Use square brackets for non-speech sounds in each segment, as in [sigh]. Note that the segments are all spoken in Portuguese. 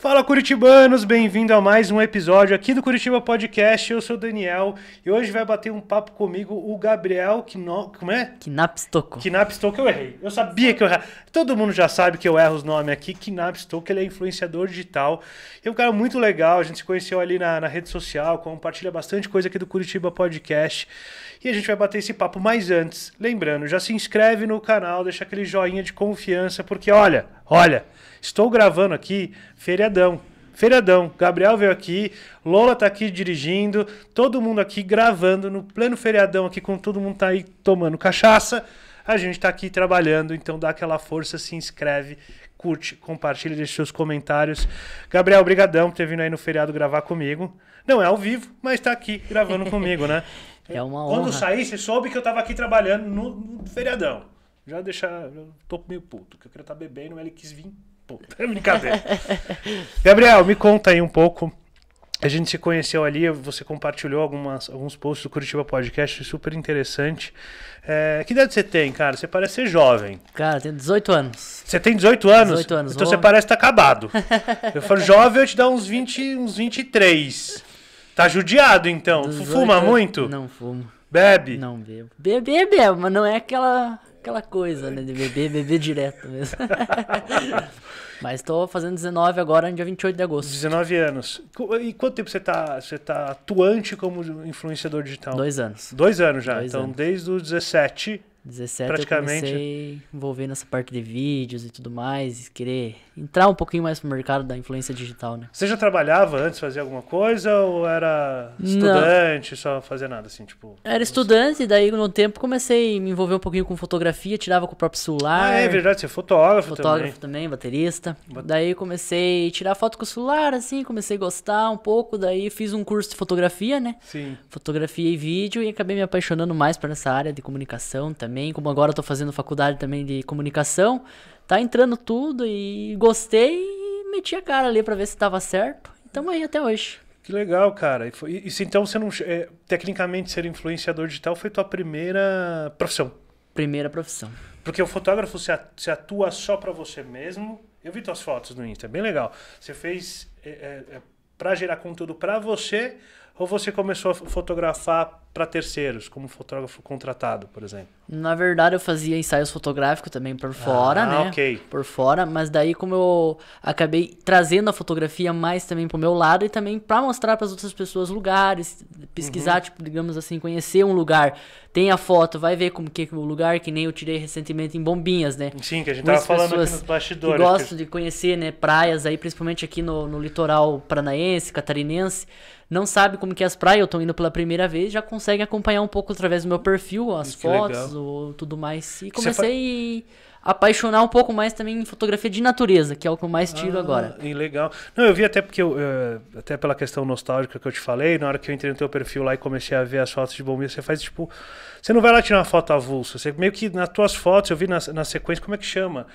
Fala Curitibanos, bem-vindo a mais um episódio aqui do Curitiba Podcast. Eu sou o Daniel e hoje vai bater um papo comigo o Gabriel Kino... como é? Knapstock. Knapstock eu errei. Eu sabia que eu errei. Todo mundo já sabe que eu erro os nomes aqui. Knapstock, ele é influenciador digital. É um cara muito legal, a gente se conheceu ali na, na rede social, compartilha bastante coisa aqui do Curitiba Podcast. E a gente vai bater esse papo mais antes. Lembrando, já se inscreve no canal, deixa aquele joinha de confiança, porque olha, olha, Estou gravando aqui feriadão. Feriadão, Gabriel veio aqui, Lola tá aqui dirigindo, todo mundo aqui gravando no pleno feriadão aqui, com todo mundo tá aí tomando cachaça. A gente tá aqui trabalhando, então dá aquela força, se inscreve, curte, compartilha, deixa seus comentários. Gabriel, brigadão por ter vindo aí no feriado gravar comigo. Não é ao vivo, mas tá aqui gravando comigo, né? [laughs] É uma honra. Quando saí, você soube que eu tava aqui trabalhando no, no feriadão. Já deixar, eu tô meio puto, que eu queria estar tá bebendo, mas ele quis vir puta. É brincadeira. [laughs] Gabriel, me conta aí um pouco. A gente se conheceu ali, você compartilhou algumas, alguns posts do Curitiba Podcast, super interessante. É, que idade você tem, cara? Você parece ser jovem. Cara, tenho 18 anos. Você tem 18 anos? 18 anos. Então vou... você parece estar tá acabado. [laughs] eu falo jovem, eu te dou uns 20, uns 23. Tá judiado, então. 18... Fuma muito? Não fumo. Bebe? Não bebo. Beber, bebo, mas não é aquela Aquela coisa, né? De beber, beber direto mesmo. [laughs] Mas estou fazendo 19 agora, no dia 28 de agosto. 19 anos. E quanto tempo você está você tá atuante como influenciador digital? Dois anos. Dois anos já. Dois então, anos. desde os 17 17 eu comecei a envolver nessa parte de vídeos e tudo mais, e querer entrar um pouquinho mais pro mercado da influência digital, né? Você já trabalhava antes, fazia alguma coisa ou era estudante, não. só fazia nada assim, tipo? Era estudante e daí no tempo comecei a me envolver um pouquinho com fotografia, tirava com o próprio celular. Ah, é verdade, você é fotógrafo, fotógrafo também. também baterista. Bat... Daí comecei a tirar foto com o celular assim, comecei a gostar um pouco, daí fiz um curso de fotografia, né? Sim. Fotografia e vídeo e acabei me apaixonando mais por essa área de comunicação também também, como agora eu tô fazendo faculdade também de comunicação, tá entrando tudo e gostei e meti a cara ali para ver se tava certo. então aí até hoje. Que legal, cara. E, foi, isso então você não. É, tecnicamente, ser influenciador digital foi tua primeira profissão. Primeira profissão. Porque o fotógrafo se, atua só para você mesmo. Eu vi tuas fotos no Insta, é bem legal. Você fez é, é, é para gerar conteúdo para você ou você começou a fotografar para terceiros, como fotógrafo contratado, por exemplo? Na verdade, eu fazia ensaios fotográficos também por ah, fora, ah, né? ok. Por fora, mas daí como eu acabei trazendo a fotografia mais também pro meu lado e também para mostrar para as outras pessoas lugares, pesquisar, uhum. tipo, digamos assim, conhecer um lugar, tem a foto, vai ver como que é o lugar, que nem eu tirei recentemente em Bombinhas, né? Sim, que a gente Muitas tava falando aqui nos bastidores. Eu gosto que... de conhecer, né, praias aí, principalmente aqui no, no litoral paranaense, catarinense, não sabe como que é as praias, eu tô indo pela primeira vez, já com consegue acompanhar um pouco através do meu perfil, hum, as que fotos, ou tudo mais. E comecei a apaixonar um pouco mais também em fotografia de natureza, que é o que eu mais tiro ah, agora. E legal. Não, eu vi até porque eu, eh, até pela questão nostálgica que eu te falei, na hora que eu entrei no teu perfil lá e comecei a ver as fotos de bombeiro, você faz tipo, você não vai lá tirar uma foto avulsa, você meio que nas tuas fotos, eu vi na, na sequência como é que chama?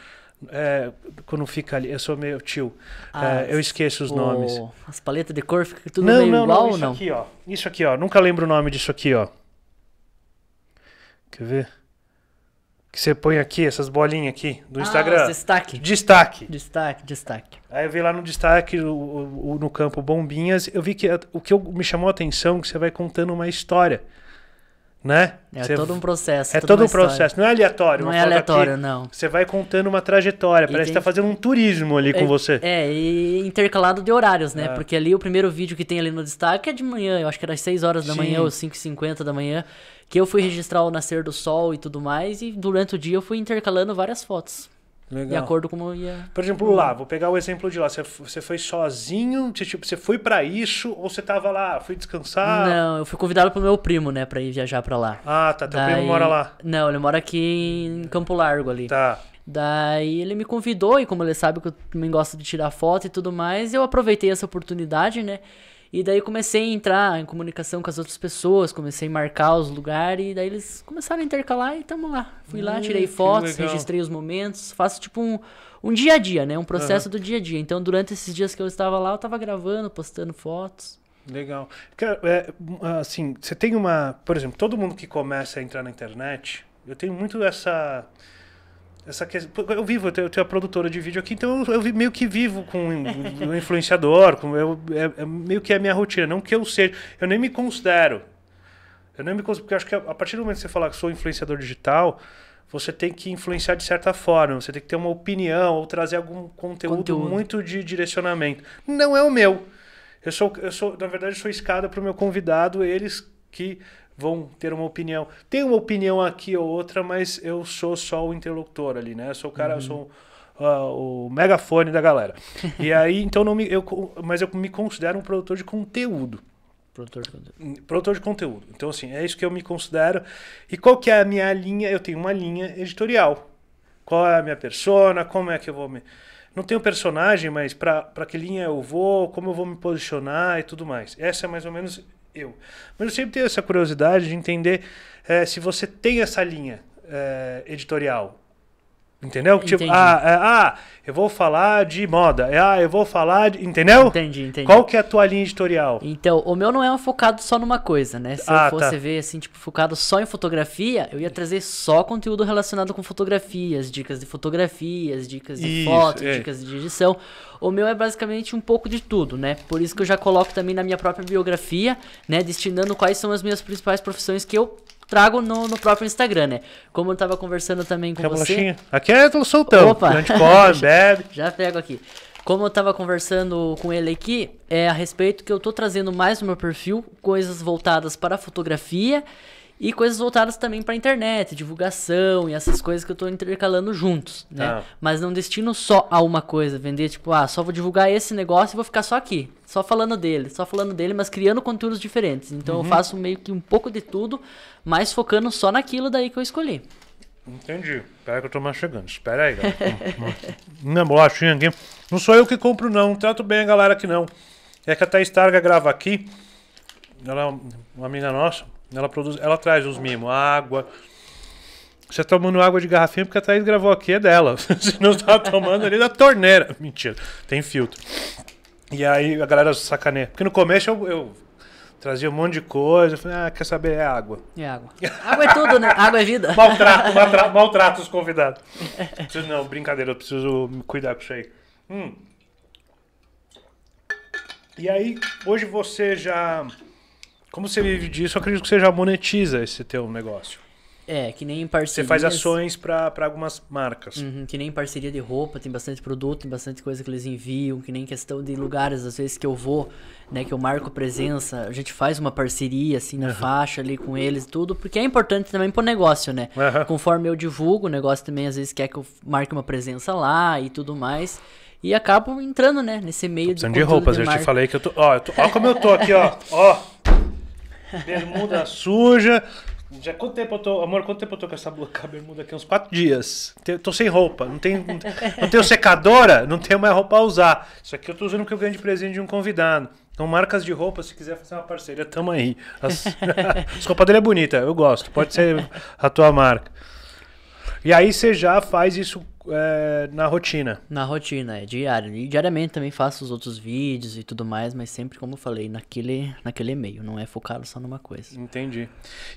É, quando fica ali, eu sou meio tio. É, ah, é, eu esqueço os o... nomes. As paletas de cor ficam tudo não, meio não, igual não, isso não? Aqui, ó. Isso aqui, ó. Nunca lembro o nome disso aqui, ó. Quer ver? Que você põe aqui, essas bolinhas aqui do ah, Instagram. Destaque. Destaque. Destaque, destaque. Aí eu vi lá no destaque, o, o, no campo Bombinhas, eu vi que é o que me chamou a atenção que você vai contando uma história né? É todo um é processo. É todo um história. processo, não é aleatório. Não é aleatório, não. Você vai contando uma trajetória, e parece tem... que tá fazendo um turismo ali é, com você. É, e intercalado de horários, né? É. Porque ali o primeiro vídeo que tem ali no destaque é de manhã, eu acho que era às 6 horas da Sim. manhã ou 5h50 da manhã, que eu fui registrar o nascer do sol e tudo mais, e durante o dia eu fui intercalando várias fotos. Legal. De acordo com como ia. Por exemplo, lá, vou pegar o exemplo de lá. Você, você foi sozinho? Você, tipo, você foi para isso? Ou você tava lá, fui descansar? Não, eu fui convidado pelo meu primo, né, pra ir viajar para lá. Ah, tá. Teu Daí... primo mora lá? Não, ele mora aqui em Campo Largo ali. Tá. Daí ele me convidou, e como ele sabe que eu também gosto de tirar foto e tudo mais, eu aproveitei essa oportunidade, né? E daí comecei a entrar em comunicação com as outras pessoas, comecei a marcar os lugares, e daí eles começaram a intercalar e tamo lá. Fui lá, hum, tirei fotos, legal. registrei os momentos, faço tipo um, um dia a dia, né? Um processo uhum. do dia a dia. Então, durante esses dias que eu estava lá, eu estava gravando, postando fotos. Legal. é, assim, você tem uma. Por exemplo, todo mundo que começa a entrar na internet, eu tenho muito essa essa questão. É, eu vivo, eu tenho, a produtora de vídeo aqui, então eu, meio que vivo com um influenciador, com eu, é, é, meio que é a minha rotina. Não que eu seja. Eu nem me considero. Eu nem me considero, porque acho que a, partir do momento que você falar que sou influenciador digital, você tem que influenciar de certa forma, você tem que ter uma opinião ou trazer algum conteúdo, conteúdo. muito de direcionamento. Não é o meu. Eu sou, eu sou, na verdade, eu sou escada para o meu convidado, eles que vão ter uma opinião. Tem uma opinião aqui ou outra, mas eu sou só o interlocutor ali, né? Eu sou o cara, uhum. eu sou uh, o megafone da galera. E aí, então não me eu mas eu me considero um produtor de conteúdo. Produtor de conteúdo. Hum, produtor de conteúdo. Então assim, é isso que eu me considero. E qual que é a minha linha? Eu tenho uma linha editorial. Qual é a minha persona? Como é que eu vou me não tem o personagem, mas para que linha eu vou, como eu vou me posicionar e tudo mais. Essa é mais ou menos eu. Mas eu sempre tenho essa curiosidade de entender é, se você tem essa linha é, editorial. Entendeu? Tipo, entendi. Tipo, ah, é, ah, eu vou falar de moda. É, ah, eu vou falar de. Entendeu? Entendi, entendi. Qual que é a tua linha editorial? Então, o meu não é focado só numa coisa, né? Se ah, eu fosse tá. ver, assim, tipo, focado só em fotografia, eu ia trazer só conteúdo relacionado com fotografias, dicas de fotografias, dicas de isso, é. dicas de edição. O meu é basicamente um pouco de tudo, né? Por isso que eu já coloco também na minha própria biografia, né? Destinando quais são as minhas principais profissões que eu trago no, no próprio Instagram, né? Como eu tava conversando também com Quer você... Aqui é tô soltão. Opa! A gente [laughs] bebe. Já pego aqui. Como eu estava conversando com ele aqui, é a respeito que eu estou trazendo mais no meu perfil coisas voltadas para fotografia e coisas voltadas também para internet, divulgação e essas coisas que eu estou intercalando juntos, né? Ah. Mas não destino só a uma coisa, vender tipo, ah, só vou divulgar esse negócio e vou ficar só aqui, só falando dele, só falando dele, mas criando conteúdos diferentes. Então uhum. eu faço meio que um pouco de tudo, mas focando só naquilo daí que eu escolhi. Entendi. Espera que eu tô chegando. Espera aí, galera. Minha bolachinha aqui. Não sou eu que compro, não. Trato bem a galera que não. É que a Thaís Targa grava aqui. Ela é uma amiga nossa. Ela, produz, ela traz os mimos, água. Você tá tomando água de garrafinha porque a Thaís gravou aqui, é dela. [laughs] Você não tá tomando ali da torneira. Mentira, tem filtro. E aí a galera sacaneia. Porque no começo eu, eu trazia um monte de coisa. Eu falei, ah, quer saber? É água. É água. Água é tudo, né? Água é vida. maltrato, maltrato, maltrato os convidados. Preciso, não, brincadeira, eu preciso me cuidar com isso aí. Hum. E aí, hoje você já como você vive disso, eu acredito que você já monetiza esse teu negócio. É, que nem em parceria. Você faz ações para algumas marcas. Uhum, que nem parceria de roupa, tem bastante produto, tem bastante coisa que eles enviam, que nem questão de lugares, às vezes que eu vou, né, que eu marco presença, a gente faz uma parceria, assim, na uhum. faixa ali com eles tudo, porque é importante também pro negócio, né? Uhum. Conforme eu divulgo, o negócio também às vezes quer que eu marque uma presença lá e tudo mais e acabo entrando, né, nesse meio de, de roupas, de eu te falei que eu tô, ó, eu tô, ó como eu tô aqui, ó, ó bermuda suja. Já quanto tempo eu tô. Amor, quanto tempo eu tô com essa bermuda aqui? Uns quatro dias. tô sem roupa. Não tenho, não tenho secadora, não tenho mais roupa a usar. Isso aqui eu tô usando porque eu ganhei de presente de um convidado. Então, marcas de roupa, se quiser fazer uma parceria, tamo aí. As, [laughs] as roupas dele é bonita, eu gosto. Pode ser a tua marca. E aí você já faz isso é, na rotina. Na rotina, é diário. E diariamente também faço os outros vídeos e tudo mais, mas sempre, como eu falei, naquele, naquele e-mail Não é focado só numa coisa. Entendi.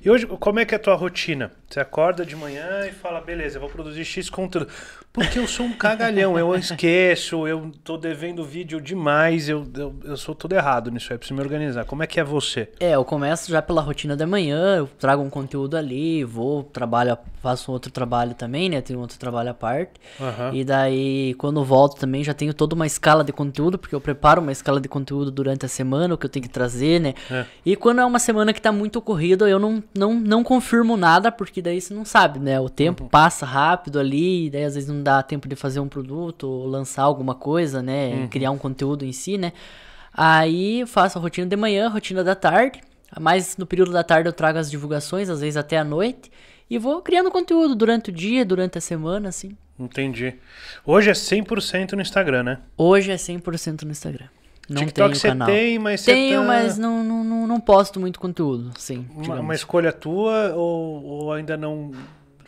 E hoje, como é que é a tua rotina? Você acorda de manhã e fala, beleza, eu vou produzir X conteúdo. Porque eu sou um cagalhão, eu esqueço, eu tô devendo vídeo demais, eu, eu, eu sou todo errado nisso é preciso me organizar. Como é que é você? É, eu começo já pela rotina da manhã, eu trago um conteúdo ali, vou, trabalho, faço outro trabalho também, né? Tenho outro trabalho à parte. Uhum. E daí, quando volto também, já tenho toda uma escala de conteúdo, porque eu preparo uma escala de conteúdo durante a semana, o que eu tenho que trazer, né? É. E quando é uma semana que tá muito corrida, eu não, não, não confirmo nada, porque daí você não sabe, né? O tempo uhum. passa rápido ali, e daí às vezes não dá tempo de fazer um produto, ou lançar alguma coisa, né? Uhum. Criar um conteúdo em si, né? Aí faço a rotina de manhã, rotina da tarde, mas no período da tarde eu trago as divulgações, às vezes até à noite, e vou criando conteúdo durante o dia, durante a semana, assim. Entendi. Hoje é 100% no Instagram, né? Hoje é 100% no Instagram. Não TikTok canal. tem, mas você Tenho, tá... mas não, não, não posto muito conteúdo, sim. Uma, uma escolha tua ou, ou ainda não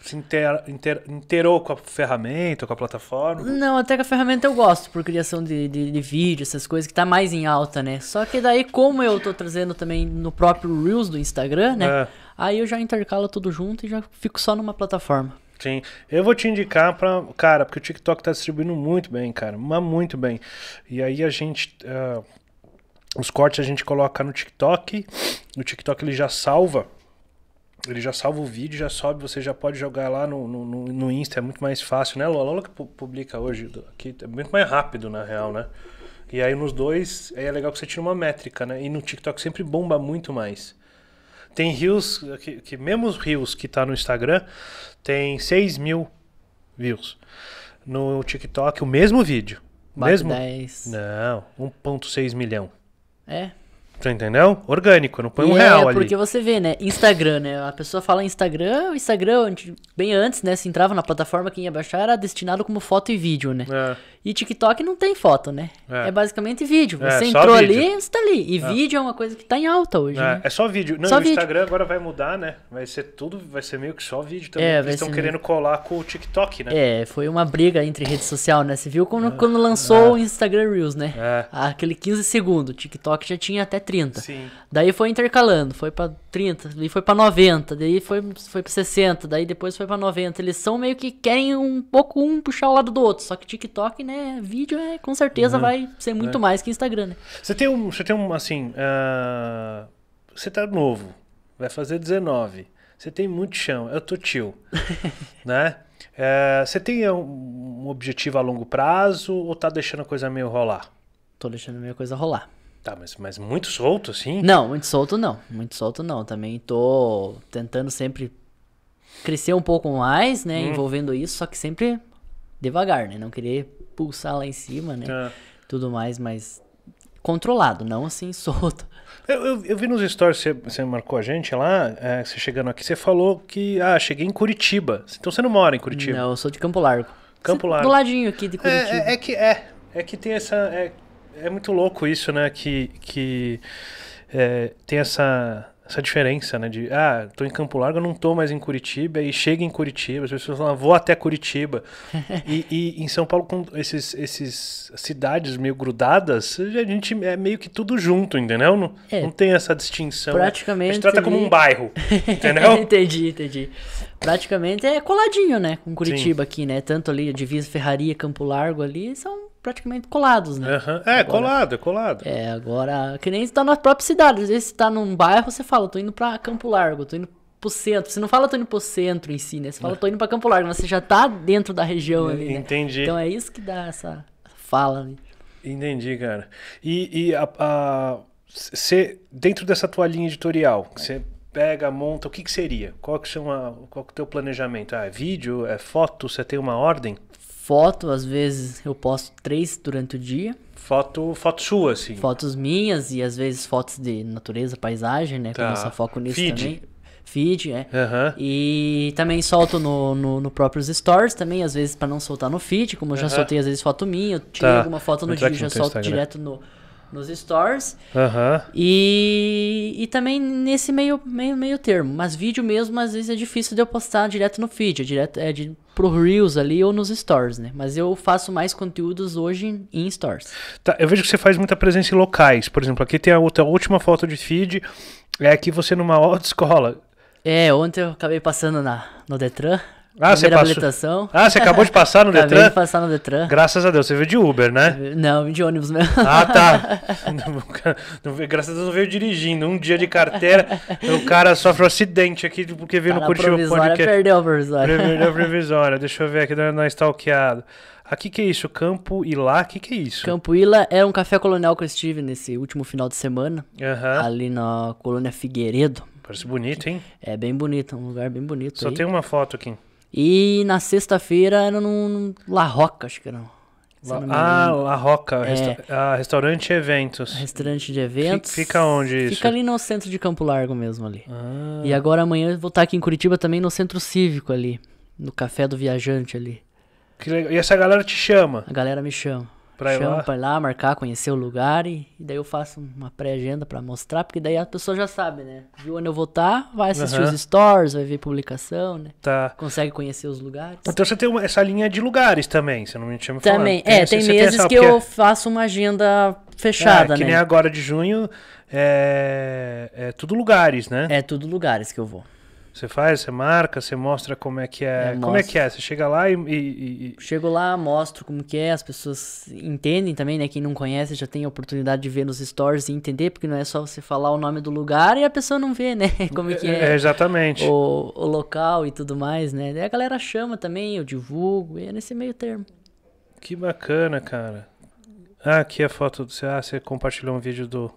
se inter, inter, interou com a ferramenta, com a plataforma? Não, até que a ferramenta eu gosto por criação de, de, de, vídeo, essas coisas que tá mais em alta, né? Só que daí, como eu tô trazendo também no próprio Reels do Instagram, né? É. Aí eu já intercalo tudo junto e já fico só numa plataforma. Sim. Eu vou te indicar para. Cara, porque o TikTok tá distribuindo muito bem, cara. Mas muito bem. E aí a gente. Uh, os cortes a gente coloca no TikTok. No TikTok ele já salva. Ele já salva o vídeo, já sobe, você já pode jogar lá no, no, no Insta, é muito mais fácil, né, Lola? Lola que publica hoje aqui, é muito mais rápido, na real, né? E aí nos dois, aí é legal que você tira uma métrica, né? E no TikTok sempre bomba muito mais. Tem rios, que, que mesmo os rios que tá no Instagram, tem 6 mil views. No TikTok, o mesmo vídeo. Bate mesmo 10. Não, 1.6 milhão. É? Você entendeu? Orgânico, não põe um é real ali. É, porque você vê, né? Instagram, né? A pessoa fala Instagram, o Instagram, bem antes, né? Se entrava na plataforma, quem ia baixar era destinado como foto e vídeo, né? É. E TikTok não tem foto, né? É, é basicamente vídeo. É, você é, entrou vídeo. ali, você tá ali. E é. vídeo é uma coisa que tá em alta hoje, é. né? É só vídeo. Não, só o Instagram vídeo. agora vai mudar, né? Vai ser tudo, vai ser meio que só vídeo também. Eles estão querendo meio... colar com o TikTok, né? É, foi uma briga entre rede social, né? Você viu quando, quando lançou o Instagram Reels, né? Aquele 15 segundos. TikTok já tinha até 30. Sim. Daí foi intercalando, foi para 30, e foi para 90, daí foi, foi para 60, daí depois foi para 90. Eles são meio que querem um pouco um puxar o lado do outro. Só que TikTok, né, vídeo é, com certeza uhum. vai ser muito é. mais que Instagram, né? Você tem um, você tem um assim, uh, você tá novo, vai fazer 19. Você tem muito chão, é eu tô tio, [laughs] né? É, você tem um, um objetivo a longo prazo ou tá deixando a coisa meio rolar? Tô deixando a minha coisa rolar. Tá, mas, mas muito solto, assim? Não, muito solto não. Muito solto não. Também tô tentando sempre crescer um pouco mais, né? Hum. Envolvendo isso, só que sempre devagar, né? Não querer pulsar lá em cima, né? Tá. Tudo mais, mas controlado, não assim [laughs] solto. Eu, eu, eu vi nos stories você, você marcou a gente lá, é, você chegando aqui, você falou que, ah, cheguei em Curitiba. Então você não mora em Curitiba? Não, eu sou de Campo Largo. Campo Largo. Do ladinho aqui de Curitiba. É, é, é que é. É que tem essa. É é muito louco isso, né? Que, que é, tem essa, essa diferença, né? De, ah, tô em Campo Largo, não tô mais em Curitiba, e chega em Curitiba, as pessoas falam, ah, vou até Curitiba. [laughs] e, e, em São Paulo, com esses, esses cidades meio grudadas, a gente é meio que tudo junto, entendeu? Não, é, não tem essa distinção. Praticamente. A gente trata como um bairro, entendeu? [laughs] entendi, entendi. Praticamente é coladinho, né? Com Curitiba Sim. aqui, né? Tanto ali a divisa Ferraria, Campo Largo ali, são praticamente colados, né? Uhum. É, agora, colado, é colado. É, agora, que nem está na própria cidade. Às vezes você tá num bairro, você fala, tô indo para Campo Largo, tô indo pro centro. Você não fala tô indo pro centro em si, né? Você fala tô indo para Campo Largo, mas você já tá dentro da região ali, né? Entendi. Então é isso que dá essa fala ali. Entendi, cara. E, e a, a, cê, dentro dessa tua linha editorial, você pega, monta, o que que seria? Qual que chama, qual que é o teu planejamento? Ah, é vídeo? É foto? Você tem uma ordem? foto, às vezes eu posto três durante o dia. Foto, foto sua, assim. Fotos minhas e às vezes fotos de natureza, paisagem, né? Tá. Com nosso foco nisso Feed. também. Feed, é. Uhum. E também solto no, no, no, próprios stories também, às vezes para não soltar no feed, como eu já uhum. soltei às vezes foto minha, eu tirei tá. alguma foto no Entra dia, já solto Instagram. direto no, nos stores Uhum. E, e também nesse meio, meio, meio termo. Mas vídeo mesmo, às vezes é difícil de eu postar direto no feed. É, direto, é de, pro Reels ali ou nos Stores, né? Mas eu faço mais conteúdos hoje em Stores. Tá, eu vejo que você faz muita presença em locais. Por exemplo, aqui tem a, outra, a última foto de feed, é aqui você numa autoescola. [laughs] É, ontem eu acabei passando na, no Detran, ah, você passou. Habilitação. Ah, você acabou de passar no Detran? [laughs] Acabei de passar no Detran. Graças a Deus, você veio de Uber, né? Não, vim de ônibus mesmo. Ah, tá. [laughs] graças a Deus não veio dirigindo. Um dia de carteira, o cara sofre um acidente aqui porque veio no Curitiba Podcast. Que... Perdeu a provisória. Perdeu a provisória. Deixa eu ver aqui, não está é oqueado. Aqui que é isso? Campo Ilá, o que, que é isso? Campo Ilá é um café colonial que eu estive nesse último final de semana. Uhum. Ali na colônia Figueiredo. Parece bonito, hein? É bem bonito, um lugar bem bonito. Só aí. tem uma foto aqui. E na sexta-feira era no La Roca, acho que era. La, ah, La Roca, é, resta ah, restaurante eventos. Restaurante de eventos. Fica onde isso? Fica ali no centro de Campo Largo mesmo ali. Ah. E agora amanhã eu vou estar aqui em Curitiba também no centro cívico ali, no Café do Viajante ali. E essa galera te chama? A galera me chama. Pra Chama lá. pra lá, marcar, conhecer o lugar e, e daí eu faço uma pré-agenda pra mostrar, porque daí a pessoa já sabe, né? Viu onde eu vou estar, tá, vai assistir uhum. os stories, vai ver publicação, né? Tá. Consegue conhecer os lugares. Então você tem uma, essa linha de lugares também, você não me tinha Também, tem, é, tem meses tem essa, que porque... eu faço uma agenda fechada, é, que né? Que nem agora de junho, é, é tudo lugares, né? É tudo lugares que eu vou. Você faz, você marca, você mostra como é que é. é como é que é? Você chega lá e, e, e, Chego lá, mostro como que é, as pessoas entendem também, né? Quem não conhece já tem a oportunidade de ver nos stories e entender, porque não é só você falar o nome do lugar e a pessoa não vê, né? [laughs] Como é que é. é exatamente. O, o local e tudo mais, né? Daí a galera chama também, eu divulgo, e é nesse meio termo. Que bacana, cara. Ah, aqui a foto do. Ah, você compartilhou um vídeo do.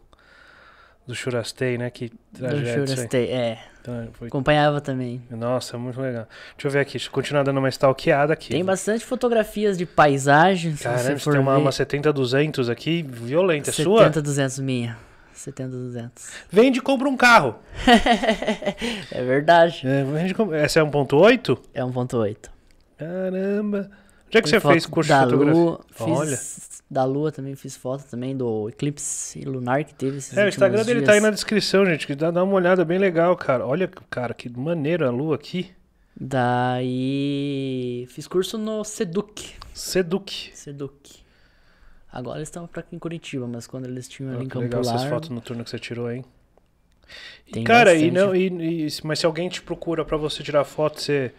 Do Churastei, né? Que tragédia. Do Churastei, é. Então, é, foi... Acompanhava também. Nossa, muito legal. Deixa eu ver aqui, deixa eu continuar dando uma stalkeada aqui. Tem né? bastante fotografias de paisagens. Caramba, você tem uma, uma 70-200 aqui, violenta. É 70, sua? 70-200 minha. 70, 200. Vende e compra um carro. [laughs] é verdade. É, vende, essa é 1.8? É 1.8. Caramba. Onde é que Fui você fez curso de fotografia? Lu, Olha. Da lua também fiz foto também, do eclipse lunar que teve esses É, o Instagram dele tá aí na descrição, gente, que dá, dá uma olhada bem legal, cara. Olha, cara, que maneiro a lua aqui. Daí fiz curso no Seduc. Seduc. Seduc. Agora eles estão pra em Curitiba, mas quando eles tinham ah, ali oh, em Campo legal Largo... essas fotos noturnas que você tirou, hein? E, cara, bastante. e não, e, e, mas se alguém te procura para você tirar foto, você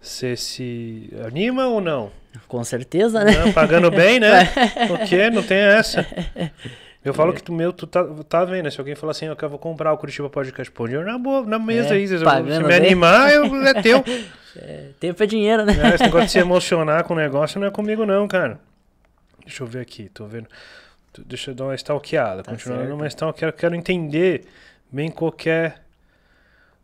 você se anima ou não? Com certeza, né? Não, pagando bem, né? [laughs] Porque não tem essa. Eu falo que tu, meu, tu tá, tá vendo. Né? Se alguém falar assim, ah, eu vou comprar o Curitiba Podcast Pond, eu na boa, na mesa é, aí. Se, me animar, eu, é teu. [laughs] É, tempo é dinheiro, né? É, esse negócio de se emocionar com o negócio não é comigo, não, cara. Deixa eu ver aqui, tô vendo. Deixa eu dar uma stalkeada. Tá continuando mas numa stalkeada, quero entender bem qualquer é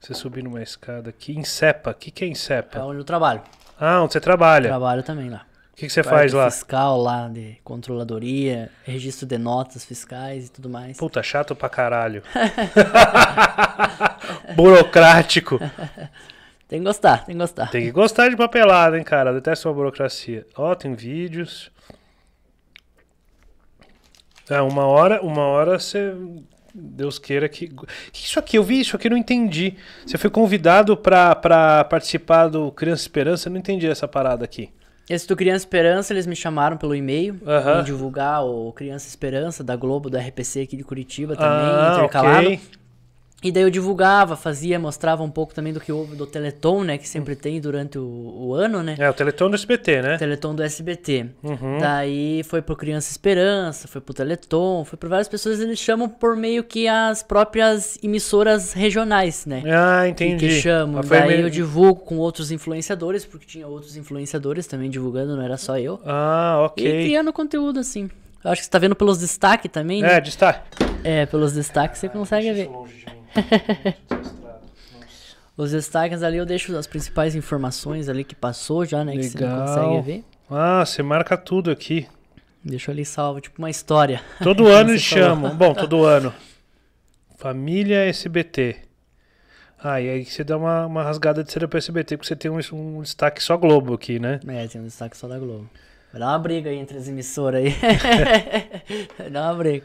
você subir numa escada aqui. Em Cepa. O que, que é em Cepa? É onde eu trabalho. Ah, onde você trabalha? Eu trabalho também lá. O que, que você faz lá? fiscal lá, de controladoria, registro de notas fiscais e tudo mais. Puta, chato pra caralho. [laughs] [laughs] Burocrático. Tem que gostar, tem que gostar. Tem que gostar de papelada, hein, cara. Detesto uma burocracia. Ó, oh, tem vídeos. É uma hora, uma hora você Deus queira que. que isso aqui? Eu vi isso aqui, não entendi. Você foi convidado para participar do Criança Esperança, eu não entendi essa parada aqui. Esse do Criança Esperança, eles me chamaram pelo e-mail uhum. divulgar o Criança Esperança da Globo, da RPC aqui de Curitiba também, ah, intercalado. Okay. E daí eu divulgava, fazia, mostrava um pouco também do que houve do Teleton, né? Que sempre hum. tem durante o, o ano, né? É, o Teleton do SBT, né? O Teleton do SBT. Uhum. Daí foi pro Criança Esperança, foi pro Teleton, foi pra várias pessoas. Eles chamam por meio que as próprias emissoras regionais, né? Ah, entendi. Que, que chamam. Daí meio... eu divulgo com outros influenciadores, porque tinha outros influenciadores também divulgando, não era só eu. Ah, ok. E criando conteúdo, assim. Eu acho que você tá vendo pelos destaques também, né? É, destaque. É, pelos destaques você consegue ver. Longe de mim. [laughs] Os destaques ali eu deixo as principais informações ali que passou já, né? Legal. Que você não consegue ver. Ah, você marca tudo aqui. Deixa ali salvo, tipo uma história. Todo [laughs] ano chamam. Bom, todo ano. Família SBT. Ah, e aí você dá uma, uma rasgada de cera pro SBT, porque você tem um, um destaque só Globo aqui, né? É, tem um destaque só da Globo. Vai dar uma briga aí entre as emissoras aí. [laughs] Vai dar uma briga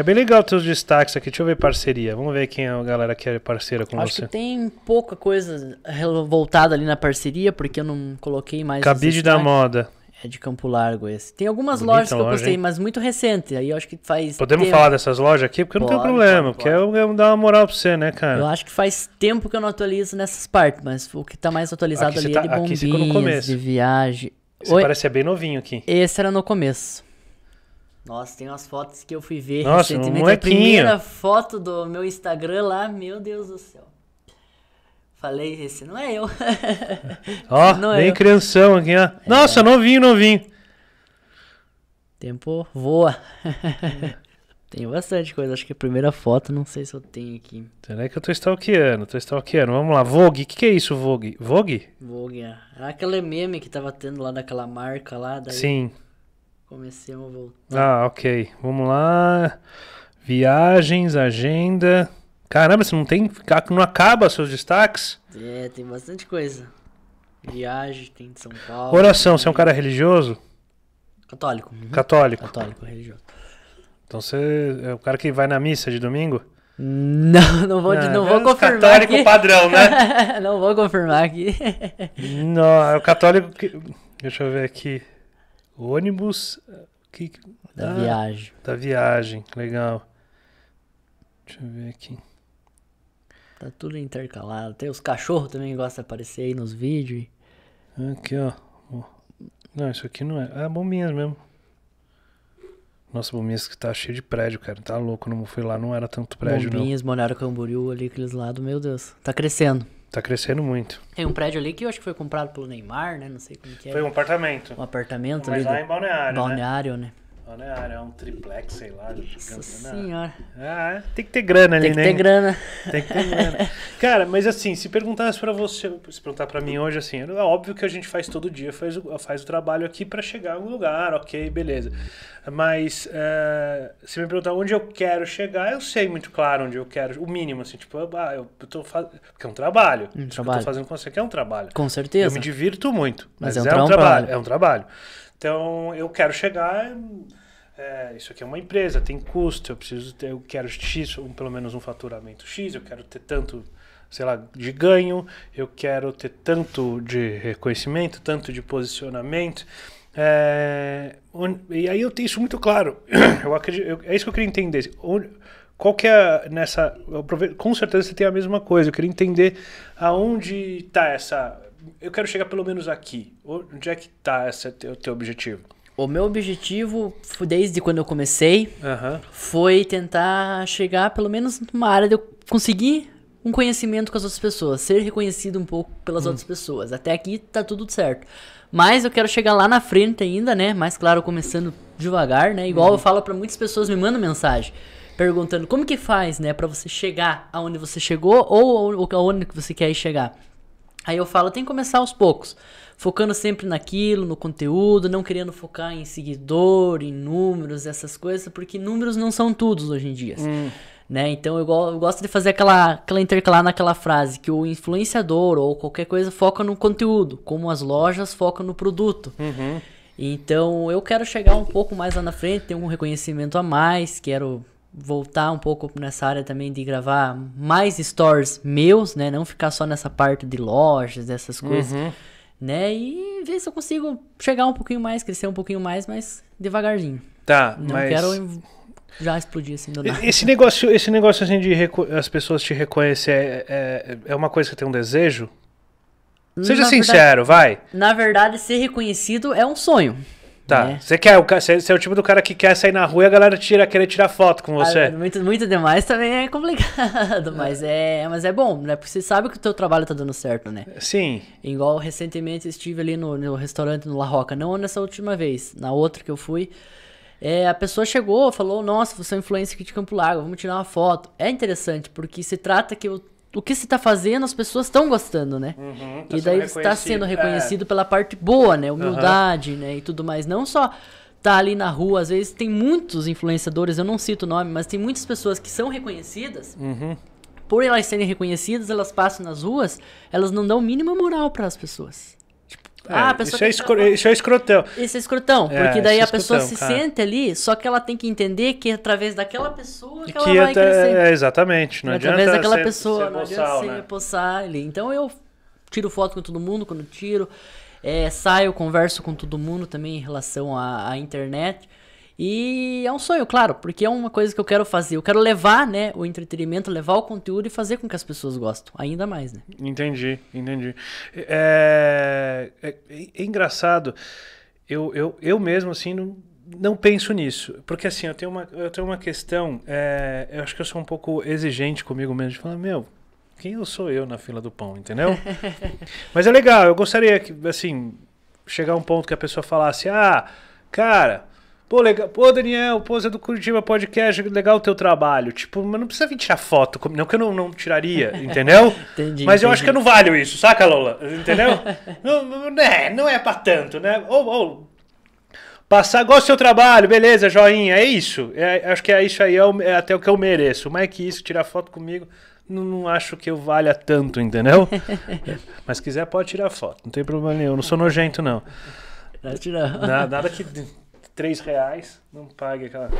é bem legal os teus destaques aqui. Deixa eu ver parceria. Vamos ver quem é a galera que é parceira com Acho você. Acho que tem pouca coisa voltada ali na parceria, porque eu não coloquei mais. Cabide da moda. É de Campo Largo esse. Tem algumas Bonita lojas que eu postei, mas muito recente. Aí eu acho que faz. Podemos tempo. falar dessas lojas aqui? Porque pode, não tem problema. Pode, porque eu, eu dar uma moral pra você, né, cara? Eu acho que faz tempo que eu não atualizo nessas partes, mas o que tá mais atualizado aqui ali é tá, é de bombinhas, aqui no começo. de viagem. Esse Oi? parece ser bem novinho aqui. Esse era no começo. Nossa, tem umas fotos que eu fui ver Nossa, recentemente. Um a primeira foto do meu Instagram lá, meu Deus do céu. Falei, esse não é eu. [laughs] Ó, [laughs] oh, bem é crianção aqui, ó. É. Nossa, novinho, novinho. Tempo voa. [laughs] tem bastante coisa. Acho que a primeira foto, não sei se eu tenho aqui. Será que eu tô stalkeando? Tô stalkeando. Vamos lá, Vogue. O que, que é isso, Vogue? Vogue? Vogue, é. Aquela aquele meme que tava tendo lá daquela marca lá. Daí... Sim. Comecei a voltar. Ah, ok. Vamos lá. Viagens, agenda. Caramba, você não tem. Não acaba seus destaques? É, tem bastante coisa. Viagem, tem de São Paulo. Oração, você é um cara religioso? Católico. Uhum. Católico. Católico, religioso. Então você é o cara que vai na missa de domingo? [laughs] Não, não vou, ah, não vou confirmar. Católico aqui. padrão, né? [laughs] não vou confirmar aqui. não, é o católico que. Deixa eu ver aqui. Ônibus. Que... Da ah, viagem. Da viagem, legal. Deixa eu ver aqui. Tá tudo intercalado. Tem os cachorros também que gostam de aparecer aí nos vídeos. Aqui, ó. Não, isso aqui não é. É bombinhas mesmo. Nossa, Bombinhas que tá cheio de prédio, cara. Tá louco, não fui lá, não era tanto prédio, bombinhas, não. Bombinhas, Balneário Camboriú, ali, aqueles lados, meu Deus. Tá crescendo. Tá crescendo muito. Tem um prédio ali que eu acho que foi comprado pelo Neymar, né? Não sei como que é. Foi um apartamento. Um apartamento Mas ali. Mas lá do... em Balneário, né? Balneário, né? né? Balneário, é um triplex, sei lá. Nossa né? senhora. Ah, é. tem que ter grana ali, né? Tem que né? ter grana. Tem que ter grana. [laughs] Cara, mas assim, se perguntasse para você, se perguntar para mim hoje, assim, é óbvio que a gente faz todo dia, faz, faz o trabalho aqui para chegar a um lugar, ok, beleza. Mas uh, se me perguntar onde eu quero chegar, eu sei muito claro onde eu quero. O mínimo, assim, tipo, eu ah, tô fazendo. Porque é um trabalho. Um trabalho. Tipo, eu tô fazendo com você, que é um trabalho. Com certeza. Eu me divirto muito, mas, mas é, um, é um é trabalho. É um trabalho. Então, eu quero chegar. É, isso aqui é uma empresa, tem custo, eu preciso ter, eu quero X, um, pelo menos um faturamento X, eu quero ter tanto, sei lá, de ganho, eu quero ter tanto de reconhecimento, tanto de posicionamento. É, e aí eu tenho isso muito claro. [clears throat] Eu acredito, eu, é isso que eu queria entender. Qual que é nessa. Com certeza você tem a mesma coisa. Eu queria entender aonde está essa. Eu quero chegar pelo menos aqui. Onde é que está esse teu, teu objetivo? O meu objetivo, desde quando eu comecei, uhum. foi tentar chegar pelo menos numa área de eu conseguir um conhecimento com as outras pessoas, ser reconhecido um pouco pelas hum. outras pessoas. Até aqui tá tudo certo. Mas eu quero chegar lá na frente ainda, né? Mais claro, começando devagar, né? Igual uhum. eu falo para muitas pessoas me mandam mensagem perguntando como que faz, né, para você chegar aonde você chegou ou, aonde que você quer chegar. Aí eu falo, tem que começar aos poucos, focando sempre naquilo, no conteúdo, não querendo focar em seguidor, em números, essas coisas, porque números não são tudo hoje em dia. Hum. Né? Então eu, go eu, gosto de fazer aquela, aquela intercalar naquela frase que o influenciador ou qualquer coisa foca no conteúdo, como as lojas focam no produto. Uhum. Então eu quero chegar um pouco mais lá na frente, ter um reconhecimento a mais, quero voltar um pouco nessa área também de gravar mais stories meus, né? Não ficar só nessa parte de lojas, dessas coisas. Uhum. Né? E ver se eu consigo chegar um pouquinho mais, crescer um pouquinho mais, mas devagarzinho. Tá, Não mas... quero já explodia assim do nada. Esse negócio, esse negócio assim de as pessoas te reconhecer é, é, é uma coisa que tem um desejo? Seja na sincero, verdade, vai. Na verdade, ser reconhecido é um sonho. Tá. Né? Você né? quer, você é o tipo do cara que quer sair na rua e a galera tira, querer tirar foto com você. Ah, muito, muito demais também é complicado, [laughs] mas é, mas é bom, né? Porque você sabe que o teu trabalho tá dando certo, né? Sim. Igual recentemente estive ali no, no restaurante no La Roca, não nessa última vez, na outra que eu fui. É, a pessoa chegou, falou: Nossa, você é um influencer aqui de Campo Largo, vamos tirar uma foto. É interessante, porque se trata que o, o que você está fazendo, as pessoas estão gostando, né? Uhum, tá e daí está sendo é. reconhecido é. pela parte boa, né? Humildade, uhum. né? E tudo mais. Não só tá ali na rua, às vezes tem muitos influenciadores, eu não cito o nome, mas tem muitas pessoas que são reconhecidas. Uhum. Por elas serem reconhecidas, elas passam nas ruas, elas não dão mínima moral para as pessoas. Ah, é, ah, isso, é escro... isso é escrotão. Isso é escrotão, é, porque daí é a escrotão, pessoa se cara. sente ali, só que ela tem que entender que é através daquela pessoa que, que ela vai crescer. É, exatamente, não é através adianta daquela pessoa, não adianta se poçar né? ali. Então eu tiro foto com todo mundo quando tiro, saio, converso com todo mundo também em relação à, à internet. E é um sonho, claro, porque é uma coisa que eu quero fazer. Eu quero levar, né, o entretenimento, levar o conteúdo e fazer com que as pessoas gostem, ainda mais, né? Entendi, entendi. É, é, é, é engraçado, eu, eu, eu mesmo, assim, não, não penso nisso. Porque, assim, eu tenho uma, eu tenho uma questão, é, eu acho que eu sou um pouco exigente comigo mesmo, de falar, meu, quem eu sou eu na fila do pão, entendeu? [laughs] Mas é legal, eu gostaria que, assim, chegar um ponto que a pessoa falasse, ah, cara Pô, legal. Pô, Daniel, pô, você do Curitiba Podcast, legal o teu trabalho. Tipo, mas não precisa vir tirar foto Não que eu não, não tiraria, [laughs] entendeu? entendi. Mas eu entendi. acho que eu não valho isso, saca, Lola? Entendeu? [laughs] não, não, é, não é pra tanto, né? Ou, ou passar, gosto do seu trabalho, beleza, joinha, é isso. É, acho que é isso aí, é, o, é, até o que eu mereço. Mas é que isso, tirar foto comigo, não, não acho que eu valha tanto, entendeu? [laughs] mas quiser, pode tirar foto, não tem problema nenhum, não sou nojento, não. Nada, nada que 3 reais, não pague aquela.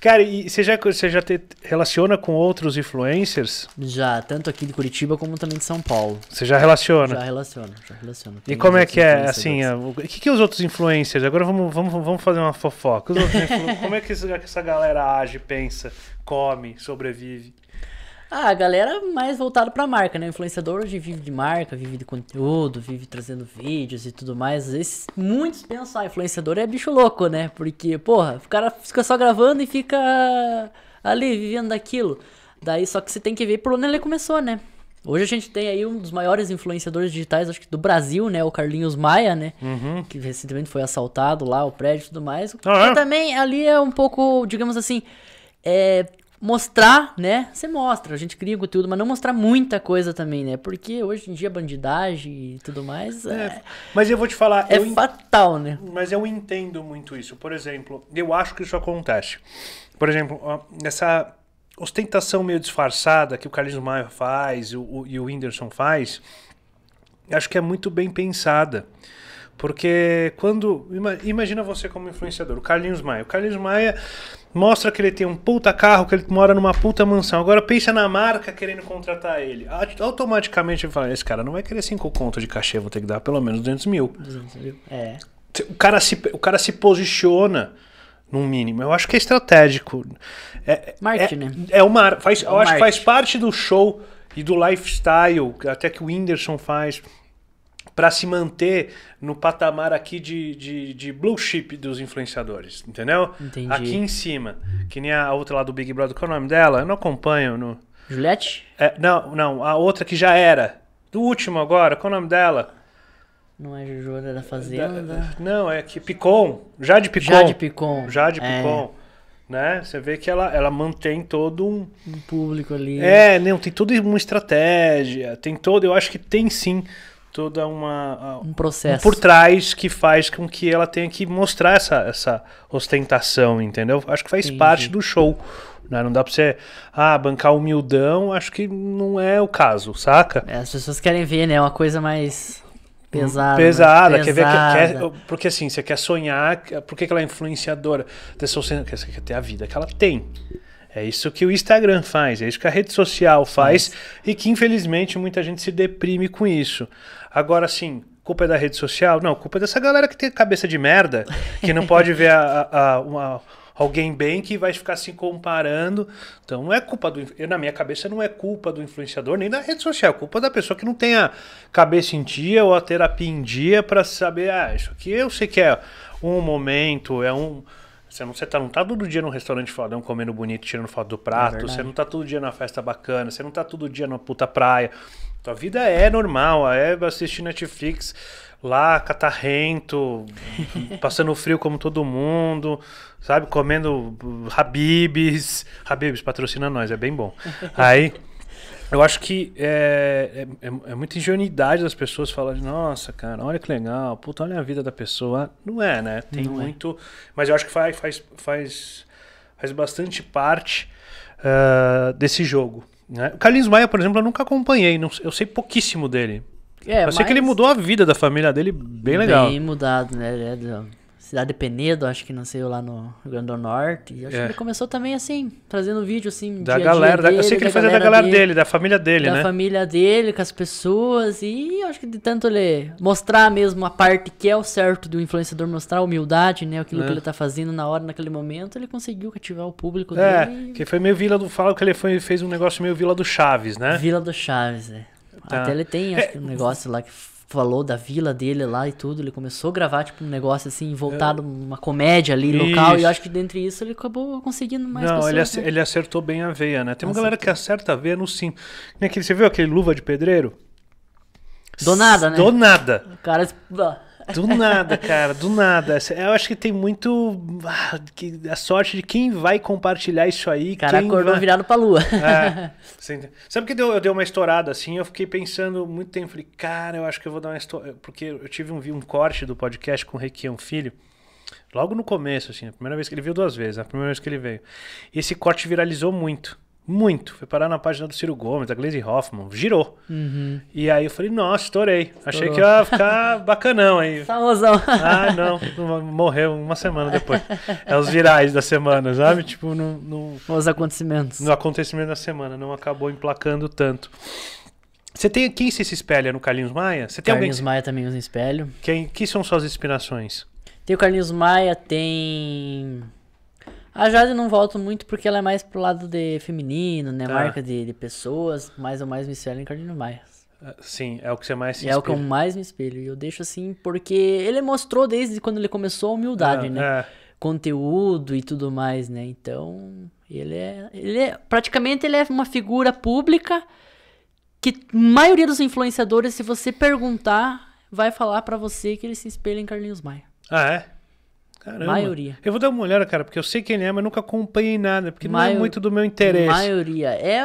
Cara, e você já, você já te relaciona com outros influencers? Já, tanto aqui de Curitiba como também de São Paulo. Você já relaciona? Já relaciona, já relaciona. E como é que é, assim, o que, que os outros influencers? Agora vamos, vamos, vamos fazer uma fofoca. [laughs] como é que essa galera age, pensa, come, sobrevive? Ah, a galera mais voltada pra marca, né? Influenciador hoje vive de marca, vive de conteúdo, vive trazendo vídeos e tudo mais. Às vezes, muitos pensam, ah, influenciador é bicho louco, né? Porque, porra, o cara fica só gravando e fica ali, vivendo daquilo. Daí, só que você tem que ver por onde ele começou, né? Hoje a gente tem aí um dos maiores influenciadores digitais, acho que do Brasil, né? O Carlinhos Maia, né? Uhum. Que recentemente foi assaltado lá, o prédio e tudo mais. Ah, é? também ali é um pouco, digamos assim, é, mostrar, né? Você mostra, a gente cria conteúdo, mas não mostrar muita coisa também, né? Porque hoje em dia bandidagem e tudo mais. É, é... mas eu vou te falar. É fatal, en... né? Mas eu entendo muito isso. Por exemplo, eu acho que isso acontece. Por exemplo, nessa ostentação meio disfarçada que o Carlinhos Maia faz e o, e o Whindersson faz, acho que é muito bem pensada. Porque quando. Imagina você como influenciador, o Carlinhos Maia. O Carlinhos Maia mostra que ele tem um puta carro, que ele mora numa puta mansão. Agora pensa na marca querendo contratar ele. Automaticamente ele fala: esse cara não vai querer cinco contos de cachê, vou ter que dar pelo menos 200 mil. 200 mil. É. O cara se, o cara se posiciona no mínimo. Eu acho que é estratégico. É, é, né? É uma, faz, é eu acho que faz parte do show e do lifestyle, até que o Whindersson faz para se manter no patamar aqui de, de, de, blue chip dos influenciadores, entendeu? Entendi. Aqui em cima, que nem a outra lá do Big Brother, qual é o nome dela? Eu não acompanho no... Juliette? É, não, não, a outra que já era. Do último agora, qual é o nome dela? Não é Juju, é da Fazenda? Da, não, é que Picon, de Picon. de Picon. de é. Picon. É né? Você vê que ela, ela mantém todo um... um público ali. É, não, tem toda uma estratégia, tem todo, eu acho que tem sim toda uma um processo um por trás que faz com que ela tenha que mostrar essa, essa ostentação, entendeu? Acho que faz Entendi. parte do show. Né? Não dá pra você ah, bancar humildão, acho que não é o caso, saca? É, as pessoas querem ver, né? Uma coisa mais pesada. Pesada, quer pesada. ver quer, porque assim, você quer sonhar, por que ela é influenciadora? Você quer ter a vida que ela tem. É isso que o Instagram faz, é isso que a rede social faz Sim. e que infelizmente muita gente se deprime com isso. Agora, assim, culpa é da rede social? Não, culpa é dessa galera que tem cabeça de merda, que não pode ver a, a, a uma, alguém bem que vai ficar se comparando. Então não é culpa do. na minha cabeça não é culpa do influenciador nem da rede social, é culpa da pessoa que não tem a cabeça em dia ou a terapia em dia para saber, ah, isso aqui eu sei que é um momento, é um. Você não, você tá, não tá todo dia num restaurante fodão comendo bonito, tirando foto do prato. É você não tá todo dia na festa bacana. Você não tá todo dia na puta praia. Tua vida é normal, é assistir Netflix lá, catarrento, [laughs] passando frio como todo mundo, sabe? Comendo Habibs. Habibs patrocina nós, é bem bom. [laughs] Aí. Eu acho que é, é, é, é muita ingenuidade das pessoas falarem, nossa, cara, olha que legal, puta, olha a vida da pessoa. Não é, né? Tem Não é. muito. É. Mas eu acho que faz, faz, faz, faz bastante parte uh, desse jogo. Né? O Carlinhos Maia, por exemplo, eu nunca acompanhei, não, eu sei pouquíssimo dele. É, eu sei que ele mudou a vida da família dele bem legal. Bem mudado, né? É Cidade Penedo, acho que não sei lá no Rio Grande do Norte. E acho é. que ele começou também assim, trazendo vídeo assim. Da dia galera, dia dele, eu sei que ele fazia da galera dele, dele, da família dele, da né? Da família dele, com as pessoas. E acho que de tanto ele mostrar mesmo a parte que é o certo do influenciador, mostrar a humildade, né? Aquilo é. que ele tá fazendo na hora, naquele momento, ele conseguiu cativar o público é, dele. É, que foi meio Vila do. Fala que ele foi, fez um negócio meio Vila do Chaves, né? Vila do Chaves, é. Tá. Até ele tem acho é, que, um negócio lá que falou da vila dele lá e tudo. Ele começou a gravar, tipo, um negócio assim, voltado é. uma comédia ali isso. local. E eu acho que dentre isso ele acabou conseguindo mais Não, pessoas, ele, ac né? ele acertou bem a veia, né? Tem uma acertou. galera que acerta a veia no sim. É você viu aquele luva de pedreiro? Do nada, né? Do nada. O cara. Do nada, cara, do nada. Eu acho que tem muito ah, a sorte de quem vai compartilhar isso aí. Cara, quem acordou vai... virado pra lua. É, sabe que deu, eu dei uma estourada assim? Eu fiquei pensando muito tempo, falei, cara, eu acho que eu vou dar uma estourada. Porque eu tive um, um corte do podcast com o Requião é Filho. Logo no começo, assim, a primeira vez que ele veio duas vezes, a primeira vez que ele veio. E esse corte viralizou muito. Muito. Foi parar na página do Ciro Gomes, da Glaze Hoffman. Girou. Uhum. E aí eu falei, nossa, estourei. Estourou. Achei que ia ficar [laughs] bacanão aí. Famosão. Ah, não. Morreu uma semana depois. É os virais da semana, sabe? Tipo, no, no, Os acontecimentos. No acontecimento da semana. Não acabou emplacando tanto. Você tem quem se espelha no Carlinhos Maia? Você tem Carlinhos alguém Carlinhos Maia também usa espelho. Quem que são suas inspirações? Tem o Carlinhos Maia, tem a Jade eu não volto muito porque ela é mais pro lado de feminino, né? Tá. Marca de, de, pessoas, mas eu mais me espelho em Carlinhos Maia. Sim, é o que você mais se espelha. É o que eu mais me espelho. E eu deixo assim porque ele mostrou desde quando ele começou a humildade, é, né? É. Conteúdo e tudo mais, né? Então, ele é, ele é. Praticamente ele é uma figura pública que a maioria dos influenciadores, se você perguntar, vai falar para você que ele se espelha em Carlinhos Maia. Ah, é? Caramba. Maioria. Eu vou dar uma olhada, cara, porque eu sei quem é, mas nunca acompanhei nada, porque não é muito do meu interesse. Maioria. É,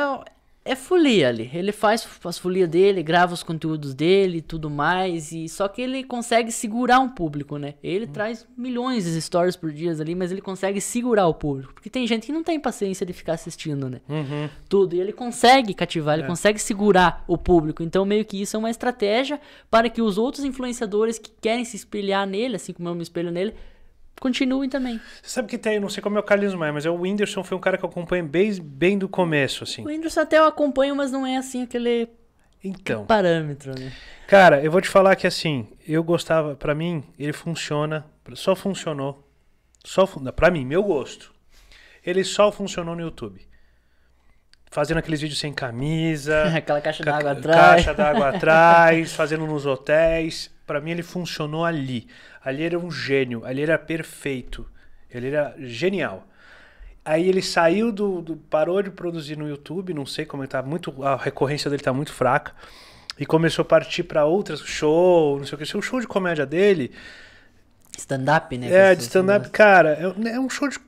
é folia ali. Ele faz as folias dele, grava os conteúdos dele e tudo mais. E só que ele consegue segurar um público, né? Ele hum. traz milhões de stories por dia ali, mas ele consegue segurar o público. Porque tem gente que não tem paciência de ficar assistindo, né? Uhum. Tudo. E ele consegue cativar, é. ele consegue segurar o público. Então, meio que isso é uma estratégia para que os outros influenciadores que querem se espelhar nele, assim como eu me espelho nele, continuem também. Você sabe que tem, não sei como é o Carlinhos Maia, mas é o Whindersson foi um cara que eu acompanho bem, bem do começo, assim. O Whindersson até eu acompanho, mas não é assim aquele então, parâmetro, né? Cara, eu vou te falar que assim, eu gostava, para mim, ele funciona, só funcionou, só para mim, meu gosto. Ele só funcionou no YouTube. Fazendo aqueles vídeos sem camisa. [laughs] Aquela caixa d'água atrás. Caixa d'água atrás, fazendo nos hotéis para mim ele funcionou ali. Ali era um gênio, ali era perfeito, ele era genial. Aí ele saiu do, do parou de produzir no YouTube, não sei como ele tá muito, a recorrência dele tá muito fraca e começou a partir para outras show, não sei o que, o é show de comédia dele, stand up, né? É, de stand up, cara, é, é um show de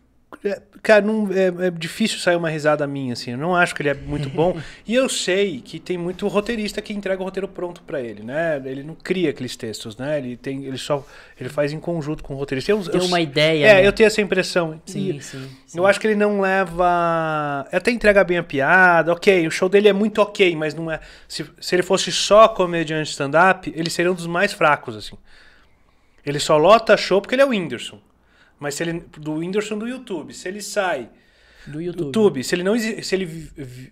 é, cara, não, é, é, difícil sair uma risada minha, assim. Eu não acho que ele é muito bom. [laughs] e eu sei que tem muito roteirista que entrega o roteiro pronto para ele, né? Ele não cria aqueles textos, né? Ele tem, ele só, ele faz em conjunto com o roteirista. Eu, tem eu, uma ideia. É, né? eu tenho essa impressão. Sim, e, sim, sim, Eu acho que ele não leva, até entrega bem a piada. Ok, o show dele é muito ok, mas não é. Se, se ele fosse só comediante stand-up, ele seria um dos mais fracos, assim. Ele só lota show porque ele é o Whindersson. Mas se ele. Do Whindersson do YouTube. Se ele sai. Do YouTube. YouTube. Se ele não se ele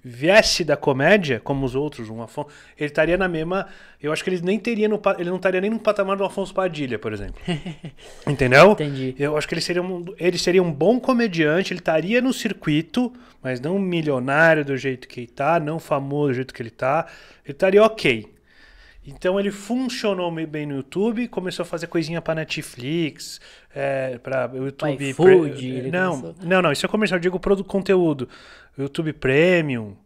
viesse da comédia, como os outros, um Afonso, ele estaria na mesma. Eu acho que ele nem teria no, ele não estaria nem no patamar do Afonso Padilha, por exemplo. [laughs] Entendeu? Entendi. Eu acho que ele seria um, ele seria um bom comediante, ele estaria no circuito, mas não milionário do jeito que ele tá, não famoso do jeito que ele tá. Ele estaria ok. Então ele funcionou bem no YouTube, começou a fazer coisinha para Netflix, é, para YouTube. iFood, Food, é, não, começou... não, não, isso é comercial, eu digo produto conteúdo. YouTube Premium.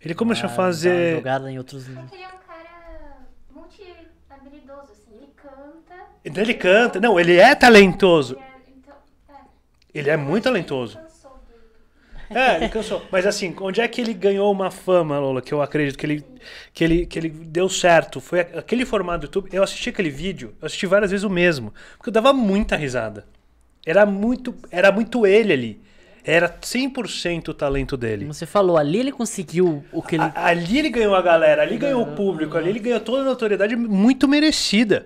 Ele começou ah, a fazer. Tá jogada em outros. ele é um cara multi habilidoso, assim, ele canta. Então ele canta, não, ele é talentoso. Ele é, então, é. Ele é muito talentoso. É, ele cansou. Mas assim, onde é que ele ganhou uma fama, Lola, que eu acredito que ele, que ele, que ele deu certo? Foi aquele formato do YouTube. Eu assisti aquele vídeo, eu assisti várias vezes o mesmo, porque eu dava muita risada. Era muito, era muito ele ali. Era 100% o talento dele. Como você falou, ali ele conseguiu o que ele. A, ali ele ganhou a galera, ali ganhou o uhum. público, ali ele ganhou toda a notoriedade muito merecida.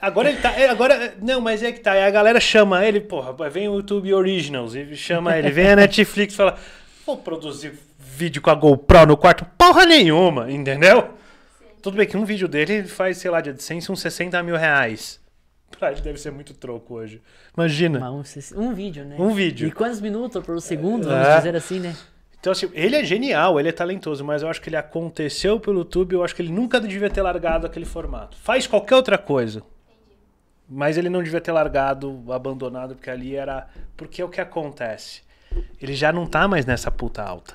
Agora ele tá. É, agora, não, mas é que tá. a galera chama ele, porra, vem o YouTube Originals e chama ele, vem a Netflix e fala: vou produzir vídeo com a GoPro no quarto, porra nenhuma, entendeu? Tudo bem que um vídeo dele faz, sei lá, de AdSense uns 60 mil reais. Pra ele deve ser muito troco hoje. Imagina. Um, um, vídeo, né? Um vídeo. E quantos minutos por segundo, é. vamos dizer assim, né? Então, assim, ele é genial, ele é talentoso, mas eu acho que ele aconteceu pelo YouTube, eu acho que ele nunca devia ter largado aquele formato. Faz qualquer outra coisa. Mas ele não devia ter largado, abandonado, porque ali era. Porque é o que acontece. Ele já não tá mais nessa puta alta.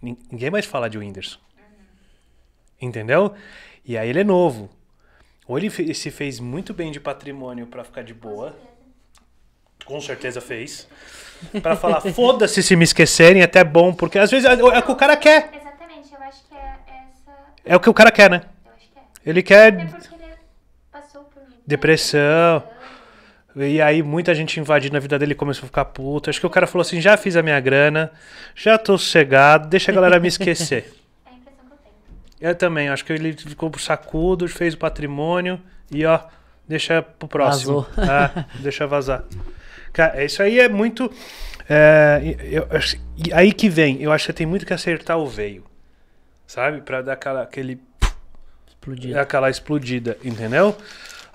Ninguém mais fala de Whindersson. Entendeu? E aí ele é novo. Ou ele se fez muito bem de patrimônio para ficar de boa. Com certeza fez. para falar, [laughs] foda-se se me esquecerem, é até bom, porque às vezes é, o que o cara quer. Exatamente, eu acho que é essa. É o que o cara quer, né? Eu acho que é. Ele quer. Até porque depressão. E aí muita gente invadindo a vida dele começou a ficar puto. Acho que o cara falou assim: já fiz a minha grana, já tô sossegado, deixa a galera me esquecer. [laughs] É a impressão que eu tenho. Eu também, acho que ele ficou pro sacudo, fez o patrimônio e ó, deixa pro próximo. Vazou. Ah, [laughs] deixa vazar. Cara, isso aí é muito. É, eu, aí que vem, eu acho que tem muito que acertar o veio. Sabe? Pra dar aquela, aquele. Explodida. Aquela explodida, entendeu?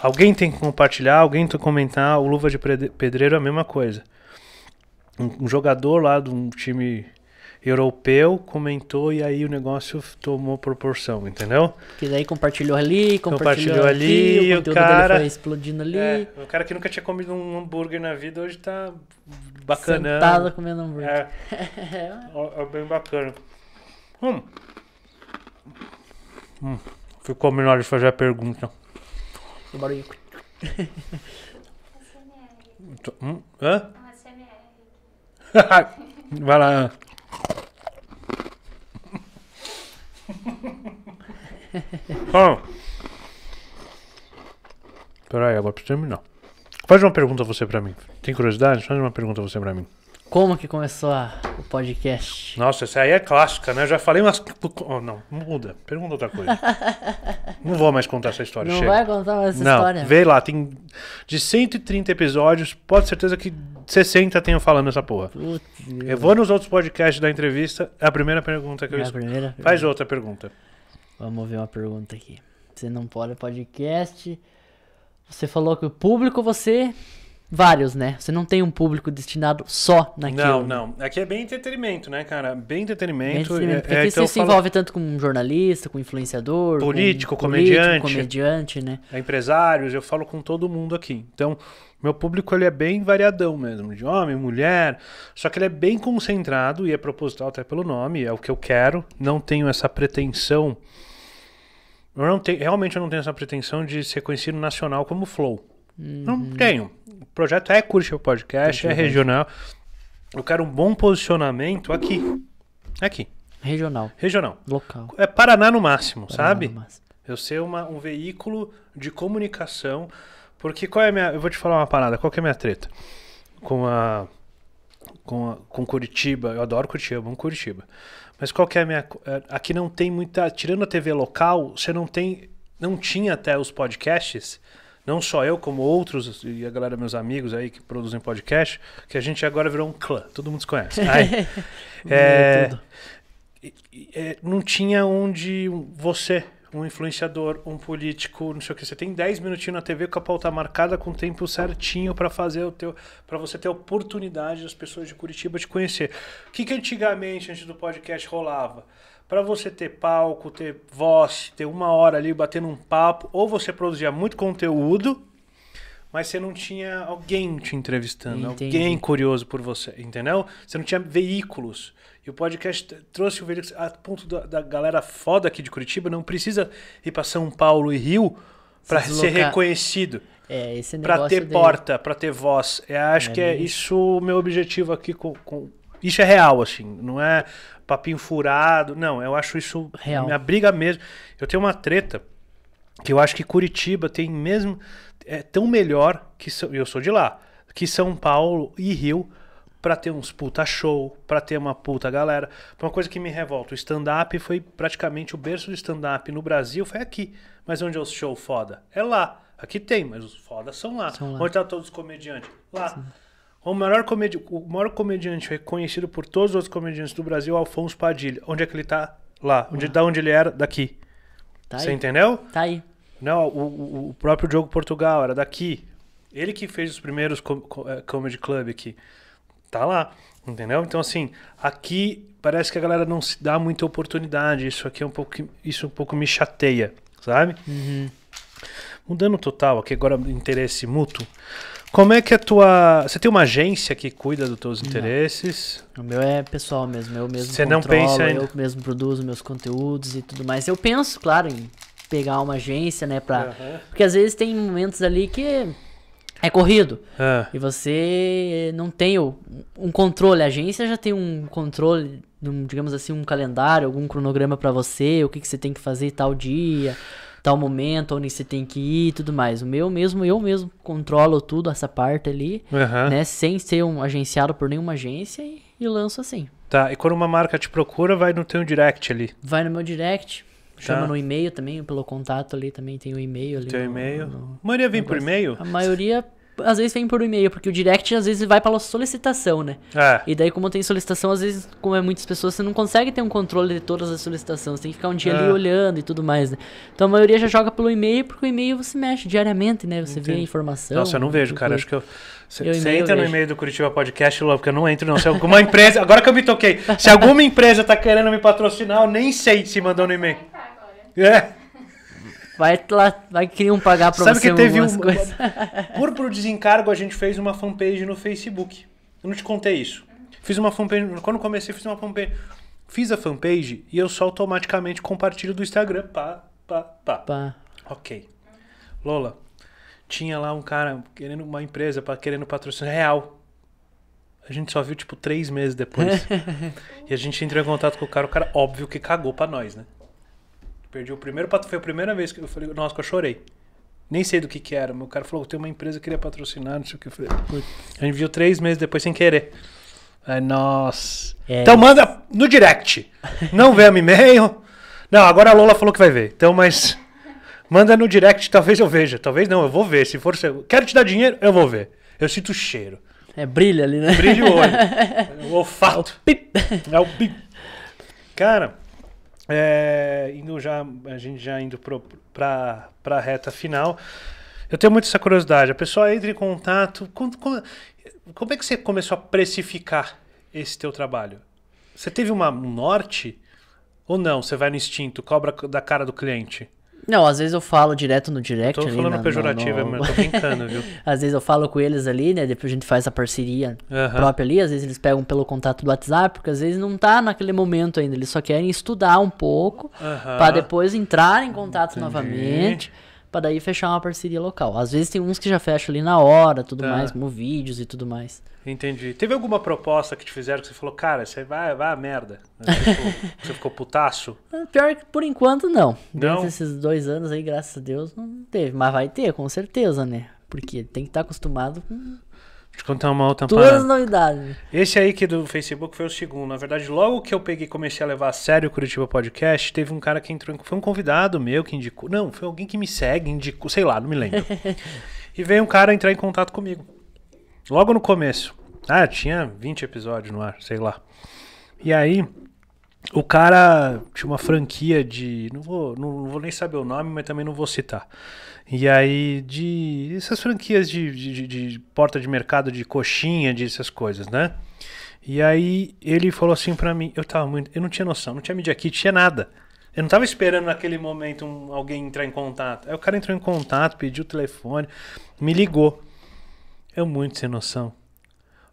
Alguém tem que compartilhar, alguém tem que comentar. O Luva de Pedreiro é a mesma coisa. Um, um jogador lá de um time europeu comentou e aí o negócio tomou proporção, entendeu? Que daí compartilhou ali, compartilhou, compartilhou ali, aqui, o, o cara foi explodindo ali. É, o cara que nunca tinha comido um hambúrguer na vida hoje tá bacana. Sentado comendo hambúrguer. É, é [laughs] bem bacana. Hum. Hum. Ficou melhor de fazer a pergunta. O barulho. [laughs] hum? Hã? [laughs] Vai lá. oh. [laughs] Peraí, agora precisa terminar. Faz uma pergunta você pra mim. Tem curiosidade? Faz uma pergunta você pra mim. Como que começou a, o podcast? Nossa, essa aí é clássica, né? Eu já falei, mas. Oh, não, muda. Pergunta outra coisa. [laughs] não vou mais contar essa história. Não chega. vai contar mais essa não, história. Vê lá, tem de 130 episódios, pode certeza que 60 tenho falando essa porra. Putz, eu vou nos outros podcasts da entrevista. É a primeira pergunta que é eu escuto. Primeira Faz outra pergunta. Vamos ver uma pergunta aqui. Você não pode podcast. Você falou que o público você vários, né? Você não tem um público destinado só naquilo. Não, né? não. Aqui é, é bem entretenimento, né, cara? Bem entretenimento. Bem entretenimento. É, porque é, aqui você então se falo... envolve tanto com jornalista, com influenciador, político, com comediante, comediante, né? É empresários, eu falo com todo mundo aqui. Então, meu público ele é bem variadão mesmo, de homem, mulher, só que ele é bem concentrado e é proposital até pelo nome, é o que eu quero. Não tenho essa pretensão. Eu não tenho, realmente eu não tenho essa pretensão de ser conhecido nacional como Flow. Uhum. Não tenho projeto é Curitiba Podcast, é regional. Eu quero um bom posicionamento aqui. Aqui. Regional. Regional. Local. É Paraná no máximo, Paraná sabe? No máximo. Eu ser uma, um veículo de comunicação. Porque qual é a minha. Eu vou te falar uma parada, qual que é a minha treta? Com a. Com, a, com Curitiba, eu adoro Curitiba, amo Curitiba. Mas qual que é a minha. É, aqui não tem muita. Tirando a TV local, você não tem. Não tinha até os podcasts não só eu, como outros, e a galera, meus amigos aí que produzem podcast, que a gente agora virou um clã, todo mundo se conhece. [laughs] Aí, é, é, não tinha onde você, um influenciador, um político, não sei o que, você tem 10 minutinhos na TV com a pauta marcada com o tempo certinho para fazer o teu, para você ter a oportunidade das pessoas de Curitiba te conhecer. O que que antigamente antes do podcast rolava? para você ter palco, ter voz, ter uma hora ali batendo um papo, ou você produzia muito conteúdo, mas você não tinha alguém te entrevistando, Entendi. alguém curioso por você, entendeu? Você não tinha veículos. E o podcast trouxe o veículo a ponto da, da galera foda aqui de Curitiba não precisa ir para São Paulo e Rio para se ser reconhecido. É, para ter dele. porta, para ter voz. Eu acho é que é mesmo. é isso o meu objetivo aqui com, com isso é real, assim. Não é papinho furado. Não, eu acho isso. Real. A briga mesmo. Eu tenho uma treta que eu acho que Curitiba tem mesmo. É tão melhor que. Eu sou de lá. Que São Paulo e Rio para ter uns puta show, para ter uma puta galera. Uma coisa que me revolta, o stand-up foi praticamente o berço do stand-up no Brasil, foi aqui. Mas onde é o show foda? É lá. Aqui tem, mas os fodas são lá. São lá. Onde tá todos os comediantes? Lá. Sim. O maior, comedi o maior comediante reconhecido por todos os outros comediantes do Brasil é Alfonso Padilha. Onde é que ele tá? Lá. Onde, ah. Da onde ele era? Daqui. Tá Você aí. entendeu? Tá aí. Não, o, o próprio Diogo Portugal era daqui. Ele que fez os primeiros com com eh, Comedy Club aqui. Tá lá. Entendeu? Então, assim, aqui parece que a galera não se dá muita oportunidade. Isso aqui é um pouco, isso um pouco me chateia, sabe? Uhum. Mudando total aqui, agora interesse mútuo. Como é que é a tua. Você tem uma agência que cuida dos teus interesses? Não. O meu é pessoal mesmo, eu mesmo Você controlo, não pensa ainda... eu mesmo produzo meus conteúdos e tudo mais. Eu penso, claro, em pegar uma agência, né? Pra... Uhum. Porque às vezes tem momentos ali que é corrido. Ah. E você não tem um controle. A agência já tem um controle, digamos assim, um calendário, algum cronograma para você, o que, que você tem que fazer tal dia tal momento, onde você tem que ir e tudo mais. O meu mesmo, eu mesmo controlo tudo, essa parte ali, uhum. né? Sem ser um agenciado por nenhuma agência e, e lanço assim. Tá, e quando uma marca te procura, vai no teu direct ali? Vai no meu direct, tá. Chama tá. no e-mail também, pelo contato ali também tem o um e-mail ali. Tem e-mail. No... A maioria vem por e-mail? A maioria às vezes vem por e-mail, porque o direct às vezes vai pela solicitação, né? É. E daí, como tem solicitação, às vezes, como é muitas pessoas, você não consegue ter um controle de todas as solicitações. Você tem que ficar um dia é. ali olhando e tudo mais, né? Então a maioria já joga pelo e-mail, porque o e-mail você mexe diariamente, né? Você Entendi. vê a informação. Nossa, eu não vejo, cara. Acho que eu. Você entra no e-mail do Curitiba Podcast, logo porque eu não entro, não. Se alguma empresa. [laughs] Agora que eu me toquei, se alguma empresa tá querendo me patrocinar, eu nem sei se mandou no e-mail. É. Vai, lá, vai querer um pagar pra Sabe você que teve um, coisas. [laughs] Por, por desencargo, a gente fez uma fanpage no Facebook. Eu não te contei isso. Fiz uma fanpage. Quando comecei, fiz uma fanpage. Fiz a fanpage e eu só automaticamente compartilho do Instagram. Pá, pá, pá. pá. Ok. Lola, tinha lá um cara querendo uma empresa, querendo patrocínio real. A gente só viu, tipo, três meses depois. [laughs] e a gente entrou em contato com o cara, o cara, óbvio que cagou pra nós, né? Perdi o primeiro patrocínio. Foi a primeira vez que eu falei, nossa, que eu chorei. Nem sei do que que era, meu cara falou, tem uma empresa que queria patrocinar, não sei o que. Eu falei, a gente viu três meses depois sem querer. Aí, nossa. É então isso. manda no direct. Não vê [laughs] meu e-mail. Não, agora a Lola falou que vai ver. Então, mas manda no direct, talvez eu veja. Talvez não, eu vou ver. Se for, seu... quero te dar dinheiro, eu vou ver. Eu sinto o cheiro. É, brilha ali, né? Brilha o olho. [laughs] o olfato. É o pip. É o pip. Cara, é, indo já, a gente já indo para a reta final. Eu tenho muito essa curiosidade. A pessoa entra em contato. Como, como, como é que você começou a precificar esse teu trabalho? Você teve uma, um norte? Ou não? Você vai no instinto, cobra da cara do cliente? Não, às vezes eu falo direto no direct. Tô falando na, pejorativo, no, no... mas tô brincando, viu? [laughs] às vezes eu falo com eles ali, né? Depois a gente faz a parceria uhum. própria ali. Às vezes eles pegam pelo contato do WhatsApp, porque às vezes não tá naquele momento ainda. Eles só querem estudar um pouco uhum. para depois entrar em contato Entendi. novamente para daí fechar uma parceria local. Às vezes tem uns que já fecham ali na hora, tudo tá. mais, como vídeos e tudo mais. Entendi. Teve alguma proposta que te fizeram que você falou, cara, você vai, vai a merda? Você ficou, [laughs] você ficou putaço? Ah, pior que por enquanto não. Durante esses dois anos aí, graças a Deus, não teve. Mas vai ter, com certeza, né? Porque tem que estar tá acostumado com Deixa eu contar uma outra Duas parada. novidades. Esse aí que do Facebook foi o segundo. Na verdade, logo que eu peguei comecei a levar a sério o Curitiba Podcast, teve um cara que entrou. Foi um convidado meu que indicou. Não, foi alguém que me segue, indicou, sei lá, não me lembro. [laughs] e veio um cara entrar em contato comigo. Logo no começo. Ah, tinha 20 episódios no ar, sei lá. E aí, o cara tinha uma franquia de. Não vou, não, não vou nem saber o nome, mas também não vou citar. E aí, de essas franquias de, de, de, porta de mercado, de coxinha, de essas coisas, né? E aí ele falou assim para mim, eu tava muito, eu não tinha noção, não tinha media kit, tinha nada. Eu não tava esperando naquele momento um, alguém entrar em contato. Aí o cara entrou em contato, pediu o telefone, me ligou. Eu muito sem noção.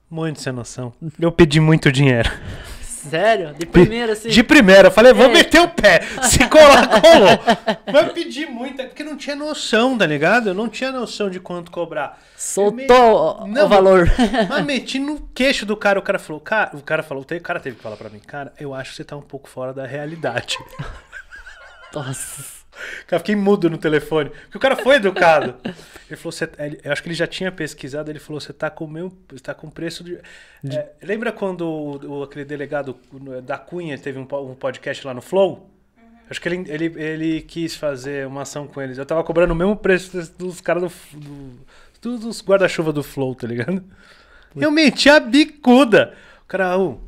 Muito sem noção. Eu pedi muito dinheiro. [laughs] Sério? De primeira, assim? De primeira. Eu falei, vou é. meter o pé. [laughs] Se colar, colou. Mas pedi muito, porque não tinha noção, tá ligado? Eu não tinha noção de quanto cobrar. Soltou me... não, o valor. Mas meti no queixo do cara. O cara falou, cara, o cara falou, o cara teve que falar pra mim, cara, eu acho que você tá um pouco fora da realidade. Nossa. Cara, fiquei mudo no telefone. Porque o cara foi educado. Ele falou, é, eu acho que ele já tinha pesquisado, ele falou, você tá com o meu, tá com preço de... de... É, lembra quando o, o, aquele delegado da Cunha teve um, um podcast lá no Flow? Uhum. Acho que ele, ele, ele quis fazer uma ação com eles. Eu tava cobrando o mesmo preço dos caras do, do, dos guarda-chuva do Flow, tá ligado? Eu menti a bicuda. O cara, oh,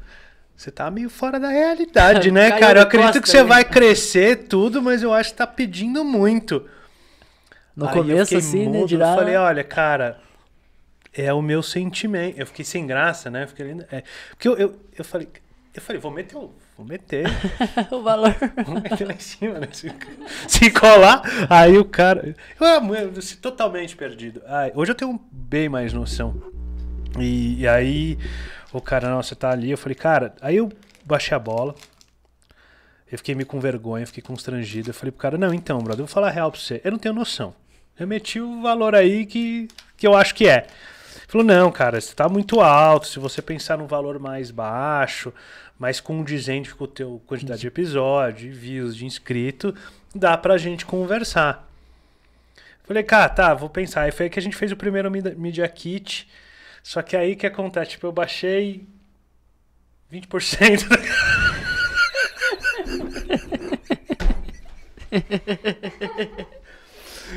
você tá meio fora da realidade, [laughs] né, cara? Eu acredito costa, que você né? vai crescer tudo, mas eu acho que tá pedindo muito. No Aí começo, assim, né, eu assim, mudo, né? Dirá... Eu falei, olha, cara, é o meu sentimento. Eu fiquei sem graça, né? Eu fiquei é, porque eu, eu, eu falei, eu falei, vou meter o. Vou meter. [laughs] o valor. [laughs] Vou meter lá em cima, né? Se, se colar, aí o cara. Eu, ah, eu, eu, eu totalmente perdido. Ai, hoje eu tenho bem mais noção. E, e aí. O cara, não, você tá ali. Eu falei, cara, aí eu baixei a bola. Eu fiquei meio com vergonha, fiquei constrangido. Eu falei pro cara, não, então, brother, eu vou falar a real pra você. Eu não tenho noção. Eu meti o valor aí que, que eu acho que é. Ele falou, não, cara, você tá muito alto. Se você pensar num valor mais baixo, mais condizente com o teu quantidade de uhum. episódio, de views, de inscrito, dá pra gente conversar. Falei, cara, tá, vou pensar. Aí foi aí que a gente fez o primeiro Media Kit. Só que aí que acontece? Tipo, eu baixei 20%. [laughs]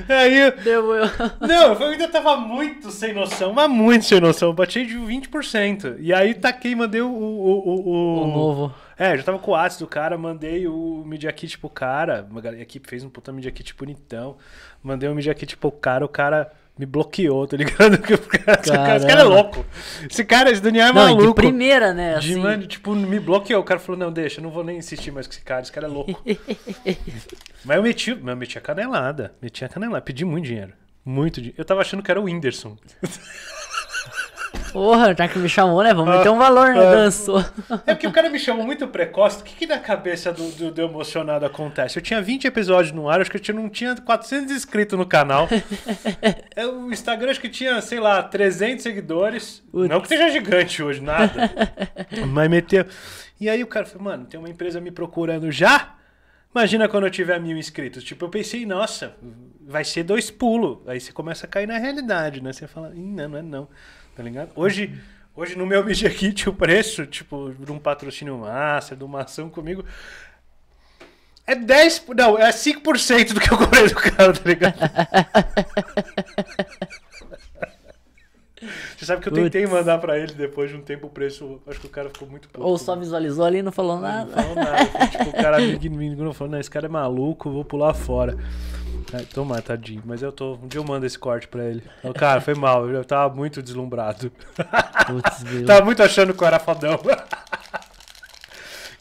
Aí eu... Deu eu. Não, eu ainda tava muito sem noção, mas muito sem noção. Eu bati de 20%. E aí taquei, tá mandei o. O, o, o... o novo. É, já tava com o Whats do cara, mandei o Media Kit pro cara. A equipe fez um puta Media Kit bonitão. Mandei o Media Kit pro cara, o cara me bloqueou, tá ligado? Porque [laughs] esse cara, esse cara é louco. Esse cara, esse Daniel é não, maluco. De primeira, né? Assim... De, mano, tipo, me bloqueou. O cara falou, não, deixa, eu não vou nem insistir mais com esse cara, esse cara é louco. [laughs] mas eu meti, mas eu meti a canelada. Meti a canelada, pedi muito dinheiro. Muito dinheiro. Eu tava achando que era o Whindersson. [laughs] Porra, já que me chamou, né? Vamos meter um valor, né? [laughs] É. Dançou. É porque o cara me chamou muito precoce. O que, que na cabeça do, do, do, emocionado acontece? Eu tinha 20 episódios no ar, acho que eu não tinha 400 inscritos no canal. [laughs] É, o Instagram acho que tinha, sei lá, 300 seguidores. Não que seja gigante hoje, nada. [laughs] Mas meteu. E aí o cara falou, mano, tem uma empresa me procurando já? Imagina quando eu tiver mil inscritos. Tipo, eu pensei, nossa, vai ser dois pulos. Aí você começa a cair na realidade, né? Você fala, não, não é não tá ligado? Hoje, hoje no meu [laughs] Media Kit, o preço, tipo, de um patrocínio master, de uma ação comigo, é 10. Não, é 5% do que eu comprei do cara, tá ligado? [laughs] Você sabe que eu tentei Putz. mandar pra ele depois de um tempo o preço. Acho que o cara ficou muito Ou só visualizou ali e não falou nada. Não, não falou nada. tipo, o cara me e falou: não, esse cara é maluco, vou pular fora tomar é, toma, tadinho. Mas eu tô. Um dia eu mando esse corte pra ele. Eu, cara, foi mal. Eu tava muito deslumbrado. Putz, meu. [laughs] tava muito achando que eu era fodão. [laughs]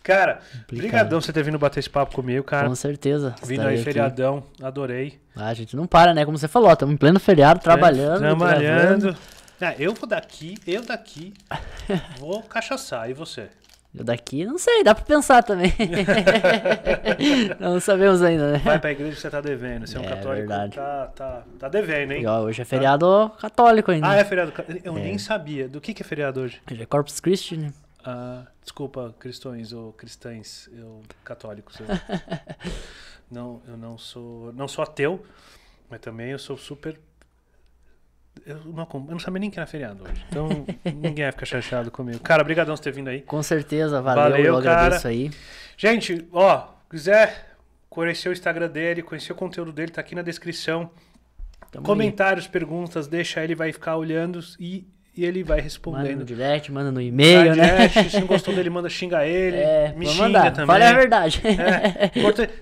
Cara, brigadão você ter vindo bater esse papo comigo, cara. Com certeza. Vindo aí feriadão, adorei. Ah, a gente não para, né? Como você falou, estamos em pleno feriado, trabalhando. Trabalhando. Ah, eu vou daqui, eu daqui, [laughs] vou cachaçar, e você? Eu daqui, não sei, dá pra pensar também. [laughs] não sabemos ainda, né? Vai pra igreja que você tá devendo. Você é um é católico. Tá, tá, tá devendo, hein? E, ó, hoje é feriado tá. católico ainda. Ah, é feriado Eu é. nem sabia. Do que, que é feriado hoje? Hoje é Corpus Christi, né? Ah, desculpa, cristões ou cristãs, eu católicos. Eu, [laughs] não, eu não sou. Não sou ateu, mas também eu sou super eu não, eu não sabia nem que era feriado hoje. Então, [laughs] ninguém vai ficar chateado comigo. Cara, obrigadão por ter vindo aí. Com certeza, valeu. valeu eu cara. agradeço aí. Gente, ó, quiser conhecer o Instagram dele, conhecer o conteúdo dele, tá aqui na descrição. Comentários, perguntas, deixa ele, vai ficar olhando e e ele vai respondendo. Manda no direct, manda no e-mail, ah, né? Direct, se não gostou dele, manda xinga ele. É, me xinga mandar. também. Fala a verdade. É,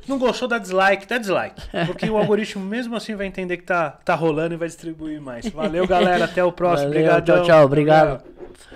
não gostou, dá dislike, dá dislike. Porque o algoritmo mesmo assim vai entender que tá, tá rolando e vai distribuir mais. Valeu, galera. Até o próximo. Obrigado. Tchau, tchau. Obrigado. Valeu.